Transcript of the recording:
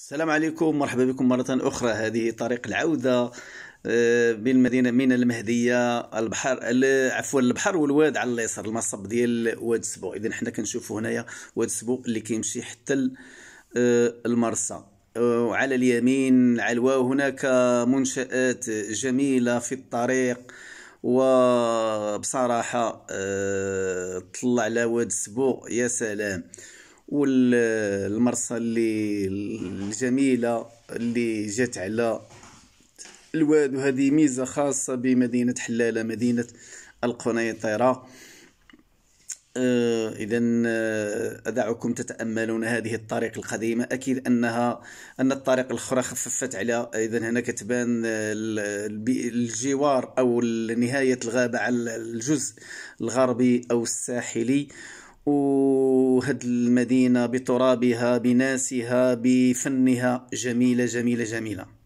السلام عليكم مرحبا بكم مرة أخرى هذه طريق العودة آه، بالمدينة من المهدية البحر عفوا البحر والواد على اليسار المصب ديال واد سبو إذا حنا كنشوفو هنايا واد سبو اللي كيمشي حتى آه، المرسى آه، وعلى اليمين علوا هناك منشآت جميلة في الطريق وبصراحة طلع على واد سبو يا سلام والمرصه اللي الجميله اللي جات على الواد وهذه ميزه خاصه بمدينه حلاله مدينه القنيطره آه، اذا آه، ادعكم تتاملون هذه الطريق القديمه اكيد انها ان الطريق الاخرى خففت على اذا هنا كتبان آه، الجوار او نهايه الغابه على الجزء الغربي او الساحلي وهاد المدينة بترابها بناسها بفنها جميلة جميلة جميلة